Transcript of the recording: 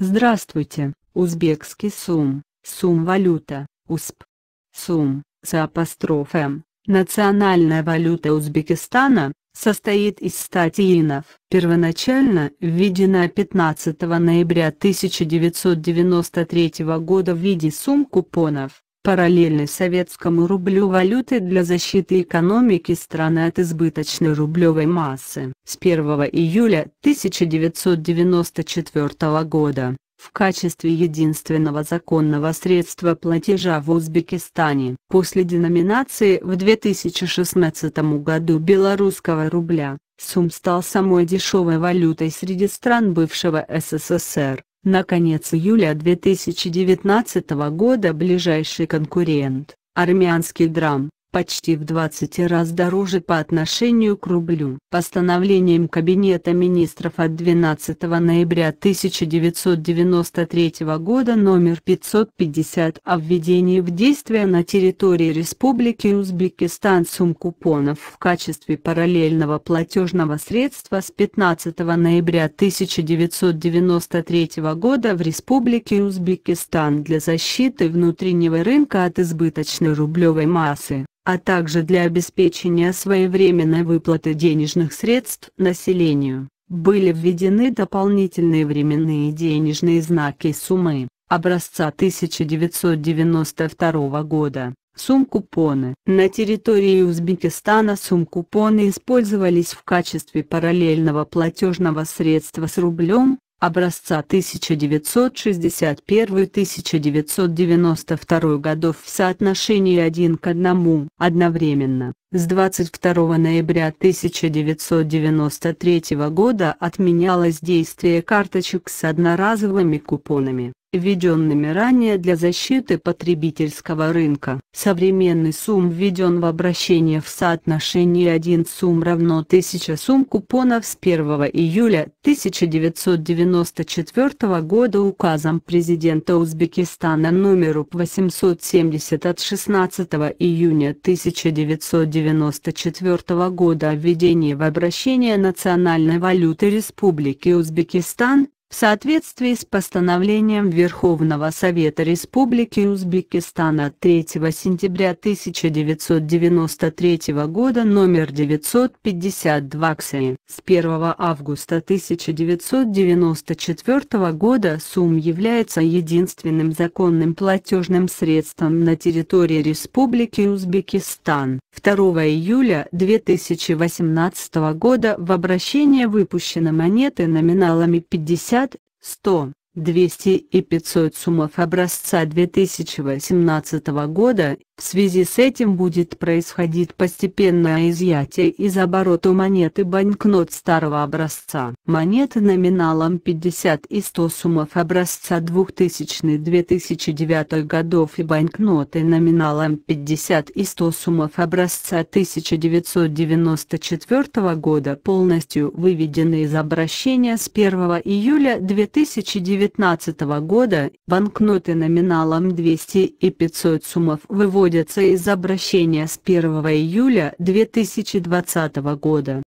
Здравствуйте, узбекский сум, сум-валюта, УСП. Сум, с апострофом, национальная валюта Узбекистана, состоит из статиинов. Первоначально введена 15 ноября 1993 года в виде сум купонов, параллельной советскому рублю валюты для защиты экономики страны от избыточной рублевой массы. С 1 июля 1994 года, в качестве единственного законного средства платежа в Узбекистане, после деноминации в 2016 году белорусского рубля, Сум стал самой дешевой валютой среди стран бывшего СССР. На конец июля 2019 года ближайший конкурент, армянский драм, почти в 20 раз дороже по отношению к рублю. Постановлением Кабинета министров от 12 ноября 1993 года номер 550 о введении в действие на территории Республики Узбекистан сумм купонов в качестве параллельного платежного средства с 15 ноября 1993 года в Республике Узбекистан для защиты внутреннего рынка от избыточной рублевой массы а также для обеспечения своевременной выплаты денежных средств населению, были введены дополнительные временные денежные знаки суммы, образца 1992 года, сум-купоны. На территории Узбекистана сум-купоны использовались в качестве параллельного платежного средства с рублем, образца 1961-1992 годов в соотношении 1 к 1 одновременно. С 22 ноября 1993 года отменялось действие карточек с одноразовыми купонами введенными ранее для защиты потребительского рынка. Современный сумм введен в обращение в соотношении 1 сум равно 1000 сум купонов с 1 июля 1994 года указом президента Узбекистана номеру 870 от 16 июня 1994 года о введении в обращение национальной валюты Республики Узбекистан в соответствии с постановлением Верховного Совета Республики Узбекистан от 3 сентября 1993 года номер 952 КСИ. С 1 августа 1994 года СУМ является единственным законным платежным средством на территории Республики Узбекистан. 2 июля 2018 года в обращение выпущены монеты номиналами 50 50, 100, 200 и 500 суммов образца 2018 года в связи с этим будет происходить постепенное изъятие из оборота монеты банкнот старого образца. Монеты номиналом 50 и 100 суммов образца 2000-2009 годов и банкноты номиналом 50 и 100 суммов образца 1994 года полностью выведены из обращения с 1 июля 2019 года. Банкноты номиналом 200 и 500 суммов выводятся выводятся из обращения с 1 июля 2020 года.